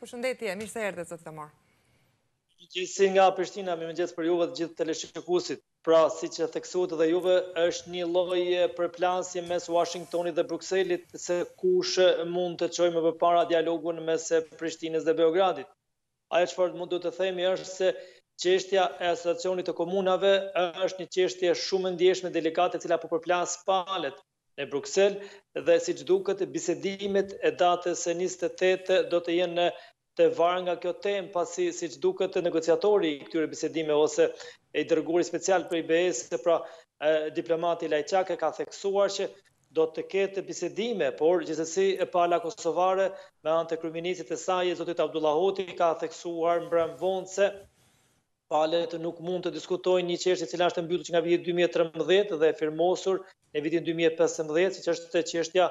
Përshëndetje, mirë se erdhe, zëtë të marë. Gjësi nga Prishtina, mi më gjithë për juve dhe gjithë të leshikusit. Pra, si që theksuat dhe juve, është një lojë për plansje mes Washingtonit dhe Bruxellit se kush mund të qoj më përpara dialogun mes Prishtines dhe Beogradit. Aja që farë mund du të themi është se qeshtja e asociacionit të komunave është një qeshtje shumë ndjeshme delikate cila po përplas palet në Bruxelles dhe si që duket bisedimet e datës e 28 do të jenë të varë nga kjo tem pasi si që duket negociatori i këtyre bisedime ose e i dërguri special për IBS pra diplomati Lajqake ka theksuar që do të ketë bisedime, por gjithësësi e pala Kosovare me antë kërminisit e saje, Zotit Abdullahoti ka theksuar më se palet nuk mund të diskutojnë një qeshtje cila është mbytu që nga vitin 2013 dhe firmosur në vitin 2015, që është të qeshtja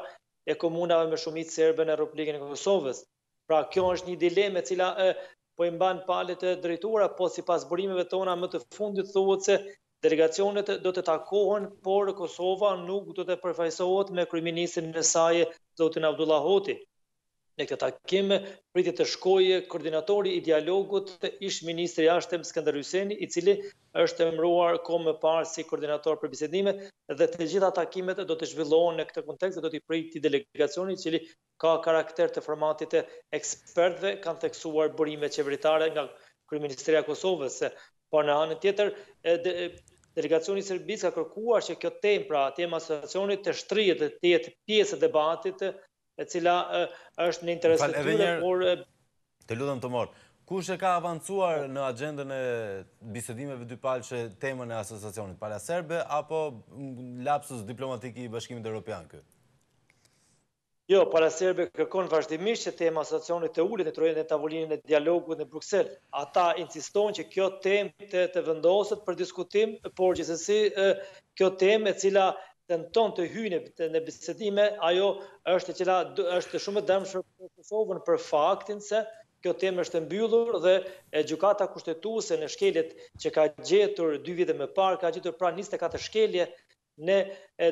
e komunave me shumit Serbe në Republikën e Kosovës. Pra, kjo është një dileme cila po i mban palet e drejtura, po si pas burimeve tona më të fundit thuhet se delegacionet do të takohen, por Kosova nuk do të përfajsohet me kryministin në saje Zotin Abdullah Hoti. Në këtë takim, pritit të shkojë koordinatori i dialogut ishë Ministri Ashtem Skender Hyseni, i cili është emruar komë më parë si koordinator për bisedime dhe të gjitha takimet do të zhvillohen në këtë kontekst dhe do të prit t'i delegacioni qili ka karakter të formatit e ekspertve kanë theksuar bërime qeveritare nga Kryministria Kosovës. Por në anë tjetër, delegacioni sërbis ka kërkuar që kjo tem, pra tema situacionit të shtrijet dhe tjetë pjesë debatit e cila është në interes të tyre, por... Të lutëm të morë, kush e ka avancuar në agendën e bisedimeve dy palë që temën e asociacionit, pala serbe, apo lapsus diplomatik i bashkimit europian kë? Jo, pala serbe kërkon vazhdimisht që temë asociacionit të ullit në trojën e tavolinën e dialogu në Bruxelles. Ata insistojnë që kjo temë të vendosët për diskutim, por gjithësësi kjo temë e cila tenton të hyjnë në bisedime, ajo është, qëla, është shumë dëmshë për Kosovën për faktin se kjo temë është të mbyllur dhe e gjukata kushtetuse në shkeljet që ka gjetur dy vide më parë, ka gjetur pra 24 shkelje në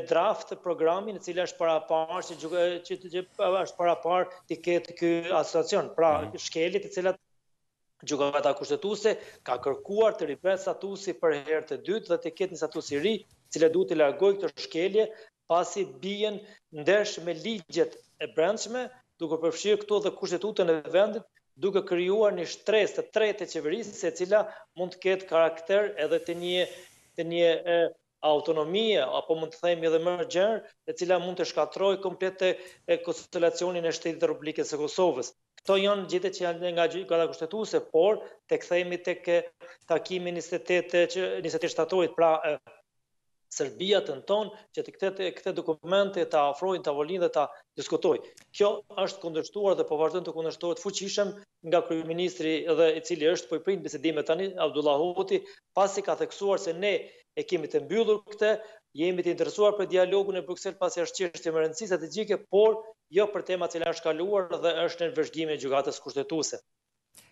draft programin në cilë është para parë që, që, që, që është para parë të këtë kjo asociacion. Pra mm -hmm. shkeljet të cilat gjukata kushtetuse ka kërkuar të ripet statusi për herë të dytë dhe të ketë një statusi ri cilë duhet të largoj këtë shkelje pasi bijen ndesh me ligjet e brendshme duke përfshirë këto dhe kushtetutën e vendit duke kryuar një shtres të tretë e qeverisë se cila mund të ketë karakter edhe të një, të një e, autonomie, apo mund të themi edhe më gjerë, e cila mund të shkatërrojë komplet e konstelacionin e shtetit Republikës së Kosovës. Këto janë gjithet që janë nga gjithet kushtetuse, por të këthejmi të kë takimi 28, 28 shtatorit, pra eh, Serbia të nëtonë që të këtë, këte dokumente të afrojnë të avolinë dhe të diskutojnë. Kjo është kondështuar dhe po vazhdojnë të kundështuar fuqishëm nga Kryministri dhe i cili është po i prindë bisedime tani, Abdullah Huti, pasi ka theksuar se ne e kemi të mbyllur këte, jemi të interesuar për dialogun e Bruxelles pasi është qështë të mërëndësisë të gjike, por jo për tema cila është kaluar dhe është në vëzhgjime gjukatës kushtetuse.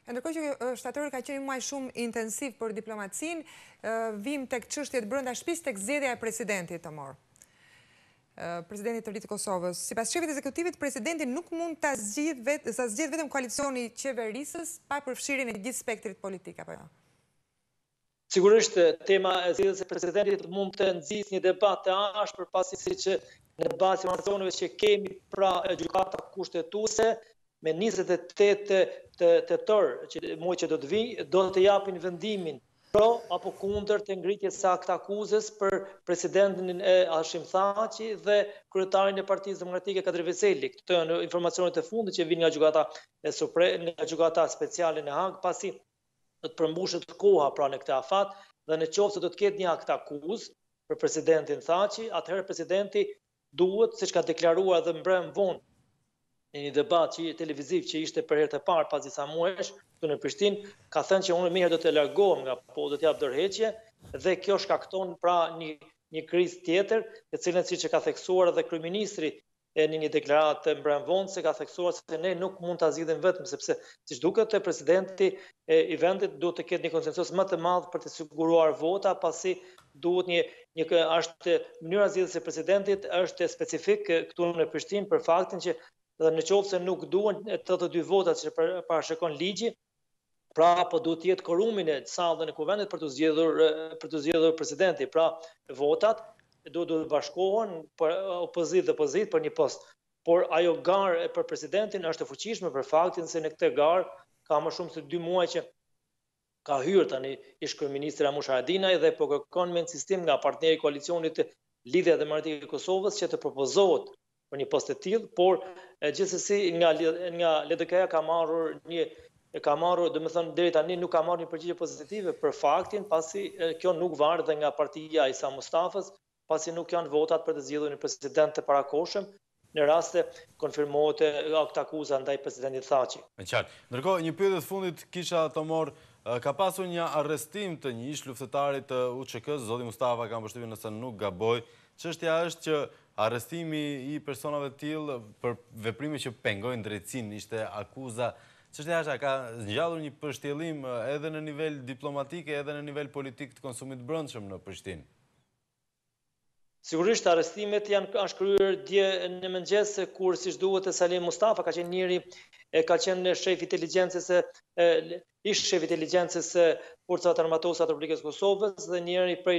Ndërkoj që shtatorë ka qenë muaj shumë intensiv për diplomacin, vim të këtë qështjet brënda shpis të këzidja e presidentit të morë. Presidentit të rritë Kosovës. Si pas qëvit ezekutivit, presidentit nuk mund të zgjith vetëm koalicioni qeverisës pa përfshirin e gjithë spektrit politika, pa jo? Sigurisht, tema e zgjithës e presidentit mund të nëzis një debat të ashpër pasi si që në basi nëzionëve që kemi pra gjukata kushtetuse, me 28 të, të, të, tërë që, muaj që do të vijë, do të japin vendimin pro apo kunder të ngritje sa këtë akuzës për presidentin e Ashim Thaci dhe kryetarin e Partisë demokratike Kadri Veseli. Këtë në informacionit e fundit që vinë nga gjykata e supre, nga gjykata speciale në hangë, pasi të të përmbushet koha pra në këtë afat, dhe në qoftë se do të ketë një akt akuz për presidentin Thaçi, atëherë presidenti duhet, siç ka deklaruar edhe mbrëm vonë, në një debat që televiziv që ishte për herë të parë pas disa muajsh këtu në Prishtinë, ka thënë që unë mirë do të largohem nga po do të jap dorëheqje dhe kjo shkakton pra një një krizë tjetër, e cilën siç e ka theksuar edhe kryeministri e në një deklaratë të se ka theksuar se ne nuk mund ta zgjidhim vetëm sepse siç duket te presidenti e, i vendit duhet të ketë një konsensus më të madh për të siguruar vota, pasi duhet një një është mënyra zgjidhjes së presidentit është specifik këtu në Prishtinë për faktin që dhe në qovë se nuk duen të të dy votat që parashekon ligji, pra po du tjetë korumin e saldën e kuvendit për të zgjedhur për të zjedhur presidenti, pra votat du të bashkohen për opozit dhe opozit për një post. Por ajo garë për presidentin është të fuqishme për faktin se në këte garë ka më shumë se dy muaj që ka hyrë tani ishë kërë Amush Adinaj dhe po kërkon me në sistem nga partneri koalicionit të lidhja dhe e Kosovës që të propozohet për një postë të tillë, por gjithsesi nga nga LDK-ja ka marrur një e ka marrë, do të thonë deri tani nuk ka marrë një përgjigje pozitive për faktin pasi kjo nuk varet edhe nga partia e Isa Mustafës, pasi nuk kanë votat për të zgjedhur një president të parakoshëm në raste se konfirmohet akt akuza ndaj presidentit Thaçi. Me qartë. Ndërkohë, një pyetje të fundit kisha të morë, ka pasur një arrestim të një ish luftëtarit të uçk zoti Mustafa ka mbështetur nëse nuk gaboj. Çështja është që Arrestimi i personave të tjilë për veprimi që pengojnë drejtsin, ishte akuza. qështë e asha, ka zgjallur një përshtjelim eh, edhe në nivel diplomatike, edhe në nivel politik të konsumit brëndshëm në Prishtinë? Sigurisht arrestimet janë janë kryer dje në mëngjes kur siç duhet e Salim Mustafa ka qenë njëri e ka qenë shefi i inteligjencës e ish shefi i inteligjencës së Forcat Armatosas të Republikës së Kosovës dhe njëri prej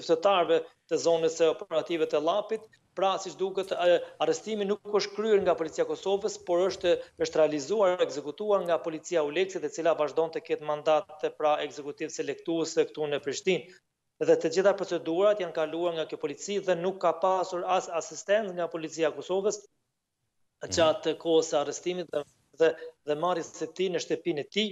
luftëtarëve të zonës operative të llapit pra siç duket arrestimi nuk është kryer nga policia e Kosovës por është është realizuar ekzekutuar nga policia Uleksit e cila vazhdon të ketë mandat pra ekzekutiv selektues këtu në Prishtinë dhe të gjitha procedurat janë kaluar nga kjo polici dhe nuk ka pasur as asistent nga policia Kosovës gjatë mhm. kohës e arrestimit dhe, dhe, dhe se ti në shtepin e ti,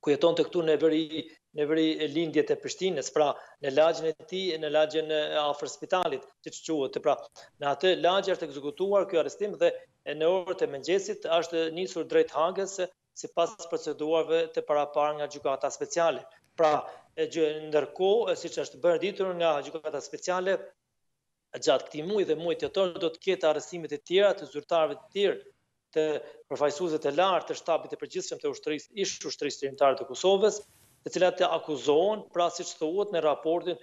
ku jeton të këtu në veri, në veri lindje të Prishtines, pra në lagjën e ti, në lagjën e afer spitalit, që që quët, pra në atë lagjë është ekzekutuar kjo arrestim dhe në orë të mëngjesit është njësur drejt hangës si pas procedurave të parapar nga gjukata speciale. Pra, ndërko, si që është bërë ditur nga gjukata speciale, gjatë këti muaj dhe muaj të tërë, do të ketë arësimit e tjera të zyrtarve të tjerë, të përfajsuzet e lartë, të shtabit e përgjithshem të ushtërisë, ishë ushtërisë të rinëtarë të Kosovës, të cilat të akuzohen, pra si që thot në raportin,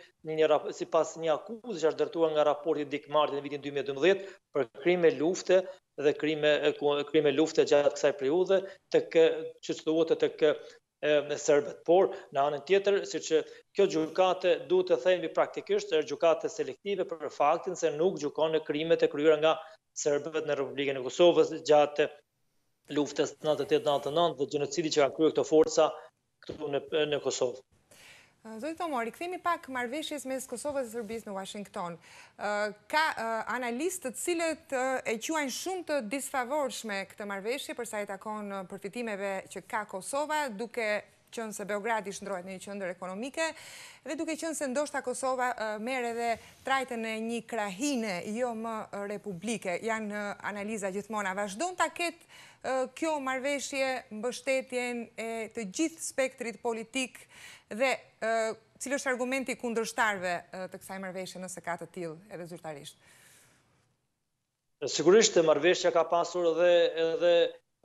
si pas një akuzë që është dërtuar nga raportin dikë martë në vitin 2012, për krime lufte dhe krime lufte gjatë kësaj periudhe, të kë të me serbet. Por, në anën tjetër, si që kjo gjukate du të themi praktikisht, e gjukate selektive për faktin se nuk gjukon në krimet e kryur nga serbet në Republikën e Kosovës, gjatë luftës 98-99 dhe gjenocidi që kanë kryur këto forca në Kosovë. Eh, Zoni Tomori, këthemi pak marveshjes mes Kosovës e Sërbis në Washington. Eh, ka eh, analistë të cilët e quajnë shumë të disfavorshme këtë marveshje, përsa e takon përfitimeve që ka Kosova, duke qënë se Beogradi shëndrojt në një qëndër ekonomike, dhe duke qënë se ndoshta Kosova mere dhe trajten e një krahine, jo më republike, janë analiza gjithmona. Vashdo në taket kjo marveshje mbështetjen e të gjithë spektrit politik dhe cilë është argumenti kundërshtarve të kësaj marveshje nëse ka të tilë edhe zyrtarisht? Sigurisht e marveshja ka pasur edhe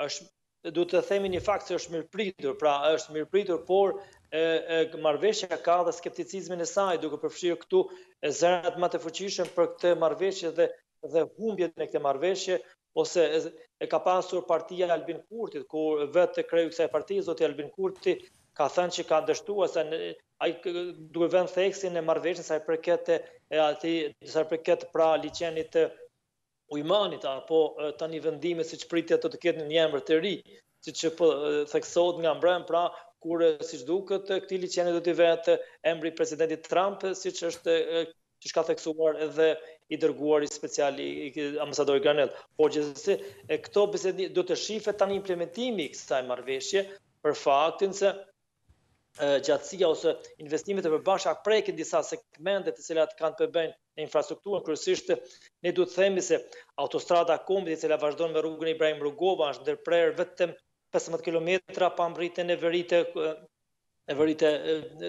është du të themi një fakt që është mirëpritur, pra është mirëpritur, por marveshja ka dhe skepticizmin e saj, duke përfshirë këtu zërat më të fëqishën për këtë marveshje dhe, dhe humbjet në këtë marveshje, ose e ka pasur partia Albin Kurtit, ku vetë të kreju kësaj partijë, zotë Albin Kurti ka thënë që ka ndështu, sa në, duke vend theksin e marveshjën sa për përket e, sa përket pra licenit të, ujmanit apo tani vendime siç pritet të të ketë një emër të ri, siç po theksohet nga mbrëm, pra kur siç duket këtë licencë do të vetë emri presidentit Trump, siç është që ka theksuar edhe i dërguari special i ambasadori Granell, por gjithsesi këto bisedë do të shifet tani implementimi i kësaj marrëveshje për faktin se gjatësia ose investimet e përbashkë a prekin disa segmentet të cilat kanë përbëjnë në infrastrukturën, kërësisht ne du të themi se autostrada kombit e cilat vazhdojnë me rrugën Ibrahim Rugova është ndërprer vetëm 15 km pa mbritën e vëritë e vërite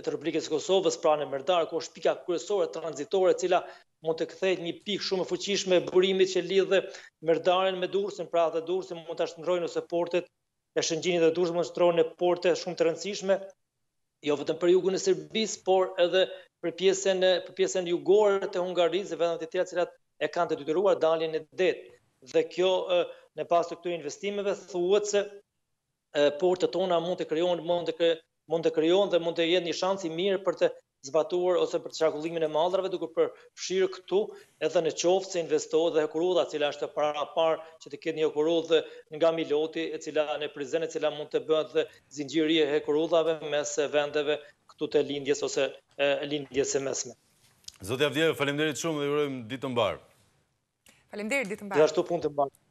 të Republikës Kosovës, pra në Mërdarë, ku është pika kërësore, tranzitore, cila mund të këthejt një pikë shumë fëqishme burimit që lidhe Mërdarën me Durësin, pra dhe mund të ashtë nërojnë ose portet, e shëngjini dhe Durësin mund të ashtë nërojnë e portet shumë të rëndësishme, jo vetëm për jugun e Serbisë, por edhe për pjesën për pjesën jugore të Hungarisë dhe të tjera që e kanë të detyruar daljen e det. Dhe kjo në pas të këtyre investimeve thuhet se portët tona mund të krijojnë mund të krijojnë dhe mund të jetë një shans i mirë për të zbatuar ose për çarkullimin e mallrave, duke për fshirë këtu edhe në qoftë se investohet dhe hekurudha, e cila është para parë që të ketë një hekurudhë nga miloti, e cila në prezencë e cila mund të bëhet dhe zinxhiri e hekurudhave mes vendeve këtu të lindjes ose lindjes së mesme. Zoti Avdiev, falemderit shumë dhe ju urojmë ditë të mbar. Faleminderit ditë të Dhe Gjithashtu punë të mbarë.